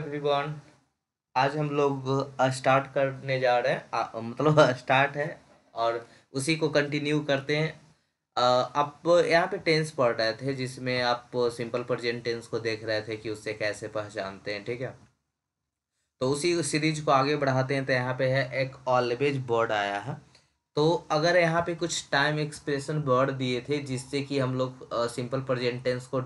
everyone आज हम लोग स्टार्ट करने जा रहे हैं आ, मतलब स्टार्ट है और उसी को कंटिन्यू करते हैं आप यहाँ पे टेंस पढ़ रहे थे जिसमें आप सिंपल प्रजेंट टेंस को देख रहे थे कि उससे कैसे पहचानते हैं ठीक है तो उसी सीरीज को आगे बढ़ाते हैं तो यहाँ पे है एक ऑलवेज वर्ड आया है तो अगर यहाँ पे कुछ टाइम एक्सप्रेशन वर्ड दिए थे जिससे कि हम लोग सिंपल प्रजेंट टेंस को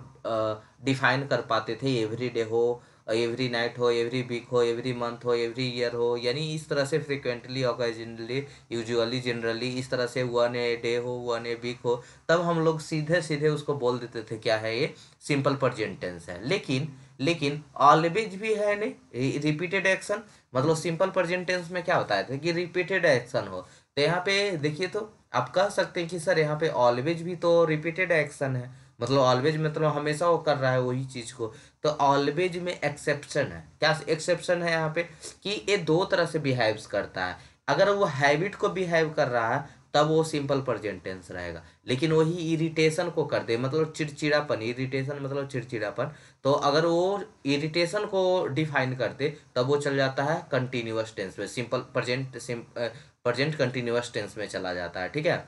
डिफाइन कर पाते थे एवरी डे हो एवरी नाइट हो एवरी वीक हो एवरी मंथ हो एवरी ईयर हो यानी इस तरह से फ्रिक्वेंटली ऑकेजनली यूजुअली जनरली इस तरह से वन ए डे हो वन ए वीक हो तब हम लोग सीधे सीधे उसको बोल देते थे क्या है ये सिंपल प्रजेंटेंस है लेकिन लेकिन ऑलवेज भी है नहीं रिपीटेड एक्शन मतलब सिंपल प्रजेंटेंस में क्या होता है कि रिपीटेड एक्शन हो तो यहाँ पे देखिए तो आप कह सकते हैं कि सर यहाँ पे ऑलवेज भी तो रिपीटेड एक्शन है मतलब ऑलवेज मतलब हमेशा वो कर रहा है वही चीज़ को तो ऑलवेज में एक्सेप्शन है क्या एक्सेप्शन है यहाँ पे कि ये दो तरह से बिहेव करता है अगर वो हैबिट को बिहेव कर रहा है तब वो सिंपल प्रजेंट टेंस रहेगा लेकिन वही इरिटेशन को कर दे मतलब चिड़चिड़ापन इरिटेशन मतलब चिड़चिड़ापन तो अगर वो इरिटेशन को डिफाइन कर दे तब वो चल जाता है कंटिन्यूस टेंस में simple present present continuous tense में चला जाता है ठीक है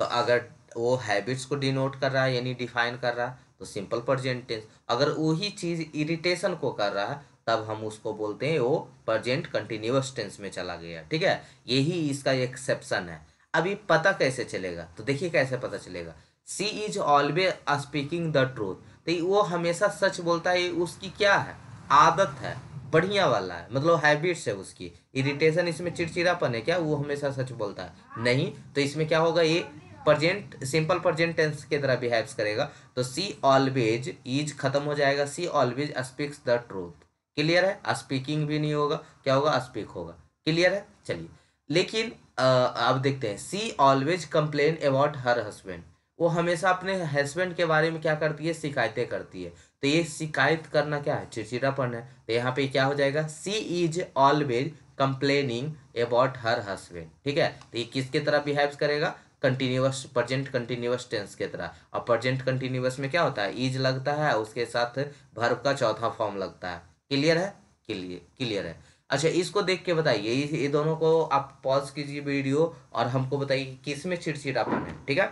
तो अगर वो हैबिट्स को डिनोट कर रहा है यानी डिफाइन कर रहा है तो सिंपल प्रजेंट टेंस अगर वही चीज़ इरिटेशन को कर रहा है तब हम उसको बोलते हैं वो प्रजेंट कंटिन्यूस टेंस में चला गया ठीक है यही इसका एक्सेप्शन है अभी पता कैसे चलेगा तो देखिए कैसे पता चलेगा she is always speaking the truth तो वो हमेशा सच बोलता है उसकी क्या है आदत है बढ़िया वाला है मतलब हैबिट्स है उसकी इरिटेशन इसमें चिड़चिड़ापन है क्या वो हमेशा सच बोलता है नहीं तो इसमें क्या होगा ये प्रजेंट सिंपल प्रजेंट टेंस के तरह बिहेव करेगा तो सी ऑलवेज इज खत्म हो जाएगा she always speaks the truth clear है स्पीकिंग भी नहीं होगा क्या होगा स्पीक होगा क्लियर है चलिए लेकिन अब देखते हैं she always complain about her husband वो हमेशा अपने हस्बैंड के बारे में क्या करती है शिकायतें करती है तो ये शिकायत करना क्या है चिड़चिड़ापन है तो यहाँ पे क्या हो जाएगा she is always complaining about her husband ठीक है तो ये किसके तरह बिहेव करेगा कंटिन्यूस प्रजेंट कंटिन्यूस टेंस की तरह और प्रजेंट कंटिन्यूस में क्या होता है इज लगता है उसके साथ भर्व का चौथा फॉर्म लगता है क्लियर है क्लियर क्लियर है अच्छा इसको देख के बताइए ये दोनों को आप पॉज कीजिए वीडियो और हमको बताइए किस में चिड़चिड़ापन है ठीक है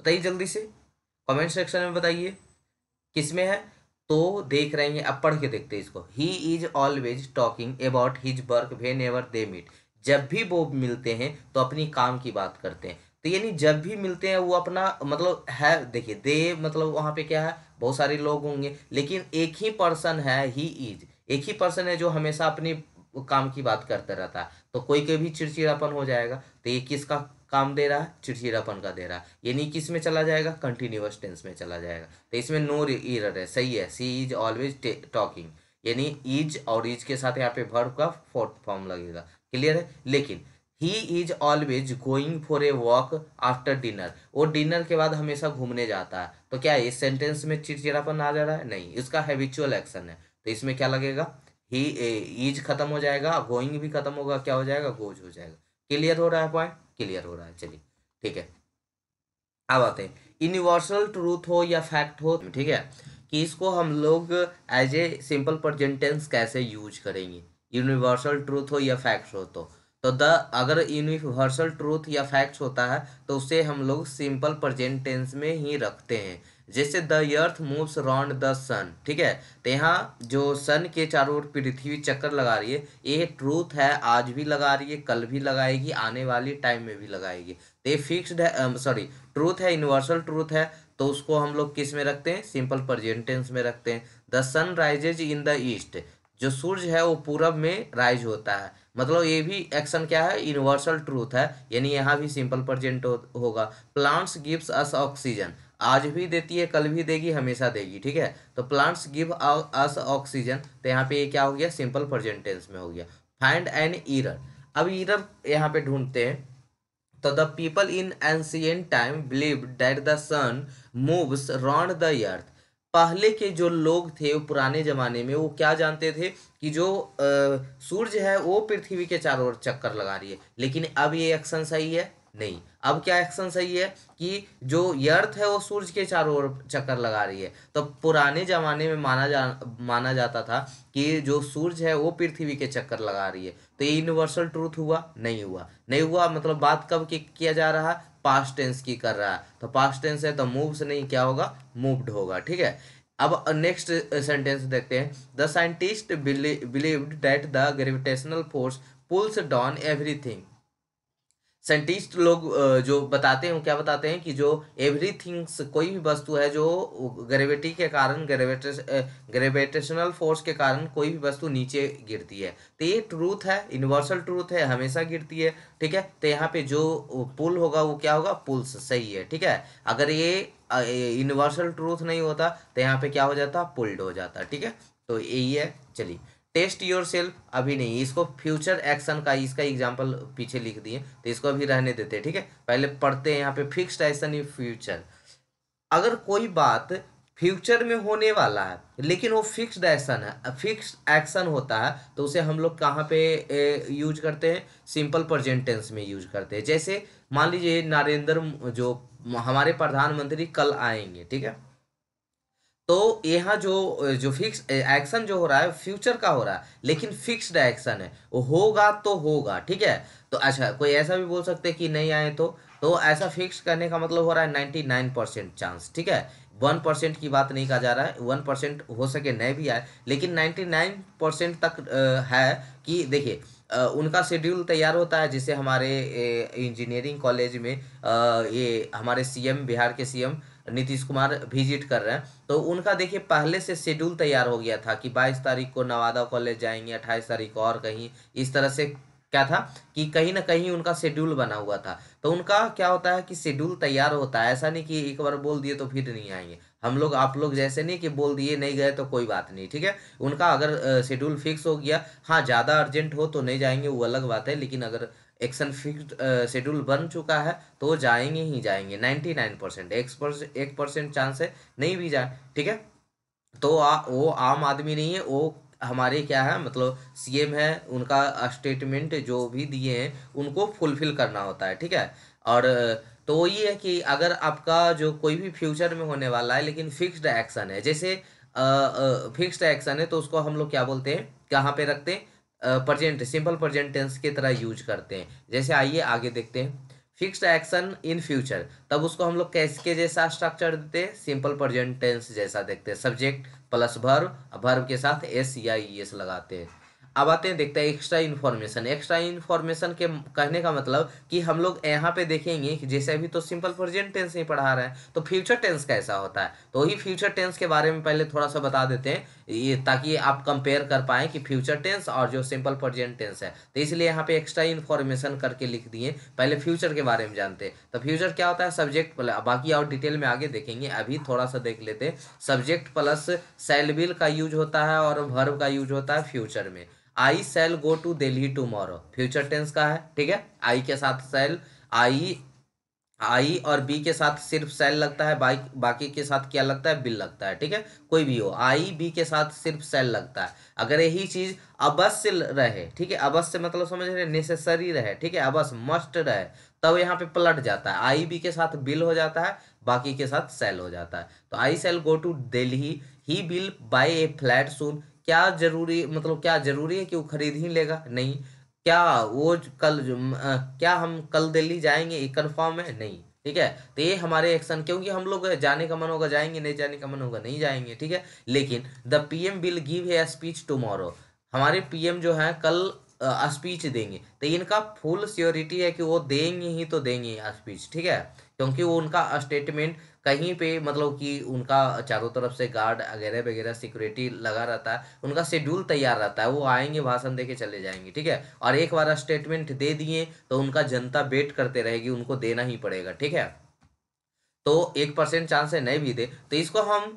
बताइए जल्दी से कमेंट सेक्शन में बताइए किस में है तो देख रहे हैं अब पढ़ के देखते हैं इसको he is always talking about his work they never they meet जब भी वो मिलते हैं तो अपनी काम की बात करते हैं तो यानी जब भी मिलते हैं वो अपना मतलब है देखिए दे मतलब वहाँ पे क्या है बहुत सारे लोग होंगे लेकिन एक ही पर्सन है ही इज एक ही पर्सन है जो हमेशा अपनी काम की बात करता रहता है तो कोई कभी भी चिड़चिड़ापन हो जाएगा तो ये किसका काम दे रहा है चिड़चिड़ापन का दे रहा है यानी किस में चला जाएगा कंटिन्यूस टेंस में चला जाएगा तो इसमें नो इरर है सही है सी इज ऑलवेज टॉकिंग यानी इज और इज के साथ यहाँ पे भर का फोर्थ फॉर्म लगेगा क्लियर है लेकिन he is always going for a walk after dinner वो डिनर के बाद हमेशा घूमने जाता है तो क्या इस सेंटेंस में चिड़चिड़ापन आ जा रहा है नहीं इसका हैबिचुअल एक्शन है तो इसमें क्या लगेगा ही इज खत्म हो जाएगा गोइंग भी खत्म होगा क्या हो जाएगा गोज हो जाएगा क्लियर हो रहा है पॉइंट क्लियर हो रहा है चलिए ठीक है अब आते हैं यूनिवर्सल ट्रूथ हो या फैक्ट हो ठीक है कि इसको हम लोग एज ए सिंपल प्रजेंटेंस कैसे यूज करेंगे यूनिवर्सल ट्रूथ हो या फैक्ट्स हो तो तो द अगर यूनिवर्सल ट्रूथ या फैक्ट्स होता है तो उसे हम लोग सिंपल प्रजेंट टेंस में ही रखते हैं जैसे the earth moves round the sun ठीक है तो यहाँ जो सन के चारों ओर पृथ्वी चक्कर लगा रही है ये ट्रूथ है आज भी लगा रही है कल भी लगाएगी आने वाली टाइम में भी लगाएगी तो ये फिक्सड है सॉरी ट्रूथ है यूनिवर्सल ट्रूथ है तो उसको हम लोग किस में रखते हैं सिंपल प्रजेंटेंस में रखते हैं the sun rises in the east जो सूर्य है वो पूरब में राइज होता है मतलब ये भी एक्शन क्या है यूनिवर्सल ट्रूथ है यानी यहाँ भी सिंपल प्रजेंट होगा प्लांट्स गिव्स अस ऑक्सीजन आज भी देती है कल भी देगी हमेशा देगी ठीक है तो प्लांट्स गिव अस ऑक्सीजन तो यहाँ पे ये क्या हो गया सिंपल प्रजेंटेंस में हो गया फाइंड एन ईरर अब ईरर यहाँ पे ढूंढते हैं तो the people in ancient time believe that the sun moves round the earth पहले के जो लोग थे पुराने ज़माने में वो क्या जानते थे कि जो सूर्य है वो पृथ्वी के चारों ओर चक्कर लगा रही है लेकिन अब ये एक्शन सही है नहीं अब क्या एक्शन सही है कि जो यर्थ अर्थ है वो सूर्य के चारों ओर चक्कर लगा रही है तो पुराने जमाने में माना जा माना जाता था कि जो सूर्य है वो पृथ्वी के चक्कर लगा रही है तो ये यूनिवर्सल ट्रूथ हुआ नहीं हुआ नहीं हुआ मतलब बात कब की किया जा रहा है पास्ट टेंस की कर रहा है तो पास्ट टेंस है तो मूव नहीं क्या होगा मूव्ड होगा ठीक है अब नेक्स्ट सेंटेंस देखते हैं the scientist believed that the gravitational force pulls down everything scientist लोग जो बताते हैं क्या बताते हैं कि जो एवरी थिंग्स कोई भी वस्तु है जो ग्रेविटी के कारण ग्रेविटेश ग्रेविटेशनल फोर्स के कारण कोई भी वस्तु नीचे गिरती है तो ये ट्रूथ है यूनिवर्सल ट्रूथ है हमेशा गिरती है ठीक है तो यहाँ पे जो पुल होगा वो क्या होगा पुल्स सही है ठीक है अगर ये यूनिवर्सल ट्रूथ नहीं होता तो यहाँ पे क्या हो जाता पुल्ड हो जाता ठीक है तो यही है चलिए टेस्ट योर सेल्फ अभी नहीं इसको फ्यूचर एक्शन का इसका एग्जाम्पल पीछे लिख दिए तो इसको अभी रहने देते हैं ठीक है पहले पढ़ते हैं यहाँ पे फिक्स्ड एक्शन इन फ्यूचर अगर कोई बात फ्यूचर में होने वाला है लेकिन वो फिक्स्ड एक्शन है फिक्स एक्शन होता है तो उसे हम लोग कहाँ पे यूज करते हैं सिंपल प्रजेंटेंस में यूज करते हैं जैसे मान लीजिए नरेंद्र जो हमारे प्रधानमंत्री कल आएंगे ठीक है तो यहाँ जो जो फिक्स एक्शन जो हो रहा है फ्यूचर का हो रहा है लेकिन फिक्स्ड एक्शन है वो होगा तो होगा ठीक है तो अच्छा कोई ऐसा भी बोल सकते कि नहीं आए तो तो ऐसा फिक्स करने का मतलब हो रहा है नाइन्टी नाइन परसेंट चांस ठीक है वन परसेंट की बात नहीं कहा जा रहा है वन परसेंट हो सके नहीं भी आए लेकिन नाइन्टी नाइन परसेंट तक है कि देखिए उनका शेड्यूल तैयार होता है जिसे हमारे इंजीनियरिंग कॉलेज में ये हमारे सीएम बिहार के सीएम नीतीश कुमार विजिट कर रहे हैं तो उनका देखिए पहले से शेड्यूल तैयार हो गया था कि बाईस तारीख को नवादा कॉलेज जाएंगे अट्ठाईस तारीख को और कहीं इस तरह से क्या था कि कहीं ना कहीं उनका शेड्यूल बना हुआ था तो उनका क्या होता है कि शेड्यूल तैयार होता है ऐसा नहीं कि एक बार बोल दिए तो फिर नहीं आएंगे हम लोग आप लोग जैसे नहीं कि बोल दिए नहीं गए तो कोई बात नहीं ठीक है उनका अगर शेड्यूल फिक्स हो गया हाँ ज़्यादा अर्जेंट हो तो नहीं जाएंगे वो अलग बात है लेकिन अगर एक्शन फिक्स शेड्यूल बन चुका है तो वो जाएंगे ही जाएंगे नाइन्टी नाइन परसेंट एक परसेंट चांस है नहीं भी जाए ठीक है तो आ, वो आम आदमी नहीं है वो हमारे क्या है मतलब सीएम है उनका स्टेटमेंट जो भी दिए हैं उनको फुलफिल करना होता है ठीक है और तो ये है कि अगर आपका जो कोई भी फ्यूचर में होने वाला है लेकिन फिक्स्ड एक्शन है जैसे फिक्स्ड एक्शन है तो उसको हम लोग क्या बोलते हैं कहाँ पे रखते हैं प्रजेंट सिंपल प्रजेंट टेंस की तरह यूज करते हैं जैसे आइए आगे देखते हैं फिक्स्ड एक्शन इन फ्यूचर तब उसको हम लोग कैसे जैसा स्ट्रक्चर देते हैं सिंपल प्रजेंट टेंस जैसा देखते हैं सब्जेक्ट प्लस भर्व भर्व के साथ एस या ई e एस लगाते हैं अब आते हैं देखते हैं एक्स्ट्रा इन्फॉर्मेशन एक्स्ट्रा इन्फॉर्मेशन के कहने का मतलब कि हम लोग यहाँ पे देखेंगे कि जैसे अभी तो सिंपल प्रेजेंट टेंस ही पढ़ा रहे हैं तो फ्यूचर टेंस कैसा होता है तो वही फ्यूचर टेंस के बारे में पहले थोड़ा सा बता देते हैं ये ताकि आप कंपेयर कर पाएँ कि फ्यूचर टेंस और जो सिंपल प्रजेंट टेंस है तो इसलिए यहाँ पे एक्स्ट्रा इन्फॉर्मेशन करके लिख दिए पहले फ्यूचर के बारे में जानते हैं तो फ्यूचर क्या होता है सब्जेक्ट बाकी और डिटेल में आगे देखेंगे अभी थोड़ा सा देख लेते हैं सब्जेक्ट प्लस सेलबिल का यूज होता है और भर्व का यूज होता है फ्यूचर में I shall go to Delhi tomorrow future tense का है ठीक है आई के साथ सेल आई आई और बी के साथ सिर्फ सेल लगता है बाइक बाकी के साथ क्या लगता है बिल लगता है ठीक है कोई भी हो आई बी के साथ सिर्फ सेल लगता है अगर यही चीज अवश्य रहे ठीक है अवश्य मतलब समझ रहे नेसेसरी रहे ठीक है अवश्य मस्ट रहे तब यहाँ पे पलट जाता है आई बी के साथ बिल हो जाता है बाकी के साथ सेल हो जाता है तो I shall go to Delhi he will buy a flat soon क्या जरूरी मतलब क्या जरूरी है कि वो खरीद ही लेगा नहीं क्या वो कल आ, क्या हम कल दिल्ली जाएंगे ये कन्फर्म है नहीं ठीक है तो ये हमारे एक्शन क्योंकि हम लोग जाने का मन होगा जाएंगे नहीं जाने का मन होगा नहीं जाएंगे ठीक है लेकिन the P M will give a speech tomorrow हमारे पी जो है कल स्पीच देंगे तो इनका फुल सियोरिटी है कि वो देंगे ही तो देंगे स्पीच ठीक है क्योंकि वो उनका स्टेटमेंट कहीं पे मतलब कि उनका चारों तरफ से गार्ड वगैरह वगैरह सिक्योरिटी लगा रहता है उनका शेड्यूल तैयार रहता है वो आएंगे भाषण दे चले जाएंगे ठीक है और एक बार स्टेटमेंट दे दिए तो उनका जनता वेट करते रहेगी उनको देना ही पड़ेगा ठीक है तो एक परसेंट चांस है नहीं भी दे तो इसको हम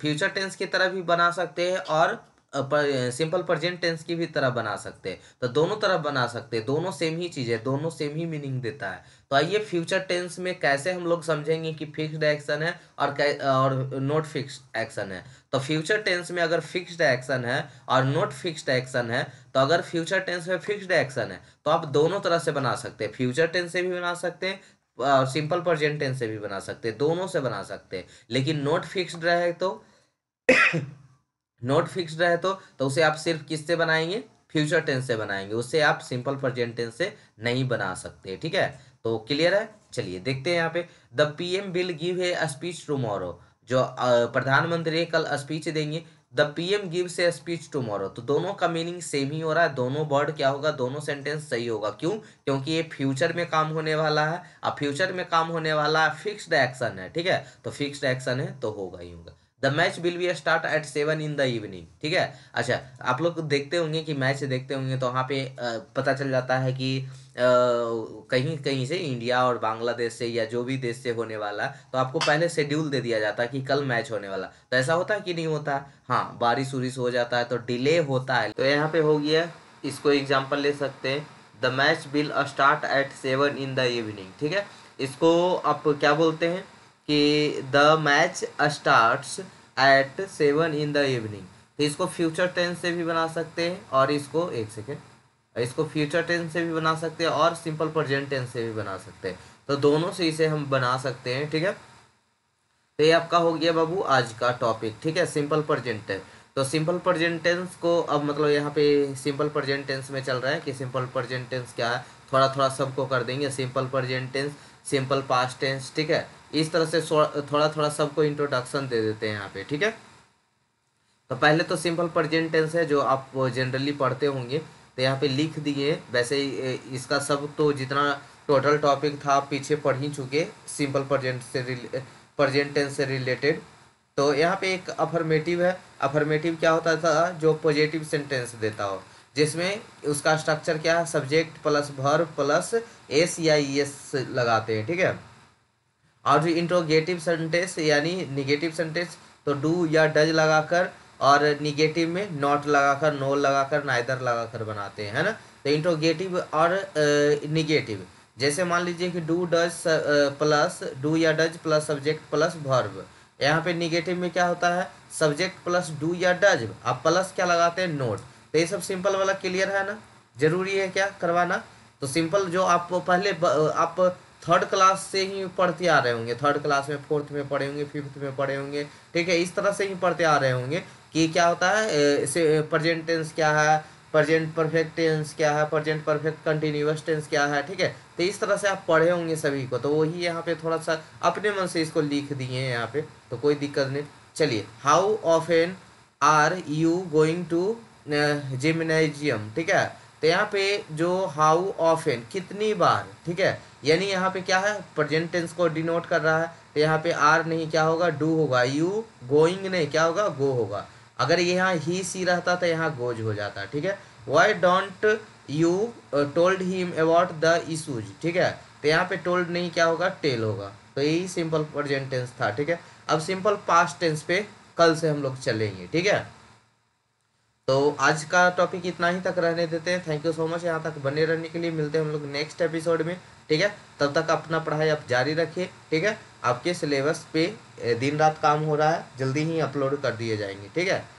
फ्यूचर टेंस की तरह भी बना सकते हैं और पर, सिंपल प्रजेंट टेंस की भी तरह बना सकते हैं तो दोनों तरफ बना सकते हैं दोनों सेम ही चीज़ है दोनों सेम ही मीनिंग देता है तो आइए फ्यूचर टेंस में कैसे हम लोग समझेंगे कि फिक्स्ड एक्शन है और और नॉट फिक्स्ड एक्शन है तो फ्यूचर टेंस में अगर फिक्स्ड एक्शन है और नॉट फिक्स्ड एक्शन है तो अगर फ्यूचर टेंस में फिक्स्ड एक्शन है तो आप दोनों तरह से बना सकते हैं फ्यूचर टेंस से भी बना सकते हैं सिंपल प्रजेंट टेंस से भी बना सकते हैं दोनों से बना सकते हैं लेकिन नोट फिक्स्ड रहे तो नोट फिक्स्ड रहे तो तो उसे आप सिर्फ किससे बनाएंगे फ्यूचर टेंस से बनाएंगे उससे आप सिंपल प्रजेंट टेंस से नहीं बना सकते ठीक है तो क्लियर है चलिए देखते हैं यहाँ पे the P M will give a speech tomorrow जो प्रधानमंत्री कल स्पीच देंगे द पी एम गिव से स्पीच टूमोरो तो दोनों का मीनिंग सेम ही हो रहा है दोनों वर्ड क्या होगा दोनों सेंटेंस सही होगा क्यों क्योंकि ये फ्यूचर में काम होने वाला है अब फ्यूचर में काम होने वाला है फिक्स्ड एक्शन है ठीक है तो फिक्स्ड एक्शन है तो होगा ही होगा the match will be start at seven in the evening ठीक है अच्छा आप लोग देखते होंगे कि मैच देखते होंगे तो वहाँ पे पता चल जाता है कि कहीं कहीं से इंडिया और बांग्लादेश से या जो भी देश से होने वाला तो आपको पहले शेड्यूल दे दिया जाता है कि कल मैच होने वाला तो ऐसा होता है कि नहीं होता हाँ बारिश उरिश हो जाता है तो डिले होता है तो यहाँ पे हो गया इसको एग्जाम्पल ले सकते हैं the match will start at seven in the evening ठीक है इसको आप क्या बोलते हैं कि the match start at seven in the evening तो इसको फ्यूचर टेंस से भी बना सकते हैं और इसको एक सेकेंड इसको फ्यूचर टेंस से भी बना सकते हैं और सिंपल प्रजेंट टेंस से भी बना सकते हैं तो दोनों से इसे हम बना सकते हैं ठीक है तो ये आपका हो गया बाबू आज का टॉपिक ठीक है सिंपल प्रजेंट टेंस तो सिंपल प्रजेंट टेंस को अब मतलब यहाँ पे सिंपल प्रजेंट टेंस में चल रहा है कि सिंपल प्रजेंट टेंस क्या है थोड़ा थोड़ा सबको कर देंगे simple present tense simple past tense ठीक है इस तरह से थोड़ा थोड़ा सबको इंट्रोडक्शन दे देते हैं यहाँ पे ठीक है तो पहले तो सिंपल प्रजेंट टेंस है जो आप जनरली पढ़ते होंगे तो यहाँ पे लिख दिए वैसे ही इसका सब तो जितना टोटल टॉपिक था पीछे पढ़ ही चुके सिंपल प्रजेंट से प्रजेंट टेंस से रिलेटेड तो यहाँ पे एक अफर्मेटिव है अफर्मेटिव क्या होता था जो पॉजिटिव सेंटेंस देता हो जिसमें उसका स्ट्रक्चर क्या है subject plus verb plus s या एस लगाते हैं ठीक है और जो इंट्रोगेटिव सेंटेंस यानी निगेटिव सेंटेंस तो डू या डज लगाकर और निगेटिव में नॉट लगाकर नो लगाकर नाइदर लगाकर बनाते हैं है ना तो इंट्रोगेटिव और निगेटिव जैसे मान लीजिए कि डू डज प्लस डू या does plus subject plus verb यहाँ पे निगेटिव में क्या होता है सब्जेक्ट प्लस डू या डज अब प्लस क्या लगाते हैं नोट तो ये सब सिंपल वाला क्लियर है ना जरूरी है क्या करवाना तो सिंपल जो आप पहले आप थर्ड क्लास से ही पढ़ते आ रहे होंगे थर्ड क्लास में फोर्थ में पढ़े होंगे फिफ्थ में पढ़े होंगे ठीक है इस तरह से ही पढ़ते आ रहे होंगे कि क्या होता है प्रजेंट टेंस क्या है प्रजेंट परफेक्ट टेंस क्या है प्रजेंट परफेक्ट कंटिन्यूस टेंस क्या है ठीक है तो इस तरह से आप पढ़े होंगे सभी को तो वही यहाँ पे थोड़ा सा अपने मन से इसको लिख दिए हैं यहाँ पे तो कोई दिक्कत नहीं चलिए how and are you going to gymnasium ठीक है तो यहाँ पे जो हाउ एन कितनी बार ठीक है यानी यहाँ पे क्या है प्रजेंट टेंस को डिनोट कर रहा है तो यहाँ पे आर नहीं क्या होगा डू होगा यू गोइंग नहीं क्या होगा गो होगा अगर यहाँ ही सी रहता तो यहाँ गोज हो जाता ठीक है why don't you told him about the issues ठीक है तो यहाँ पे टोल्ड नहीं क्या होगा टेल होगा तो यही सिंपल प्रजेंट टेंस था ठीक है अब सिंपल पास्ट टेंस पे कल से हम लोग चलेंगे ठीक है तो आज का टॉपिक इतना ही तक रहने देते हैं थैंक यू सो मच यहाँ तक बने रहने के लिए मिलते हैं हम लोग नेक्स्ट एपिसोड में ठीक है तब तक अपना पढ़ाई आप जारी रखिए ठीक है आपके सिलेबस पे दिन रात काम हो रहा है जल्दी ही अपलोड कर दिए जाएंगे ठीक है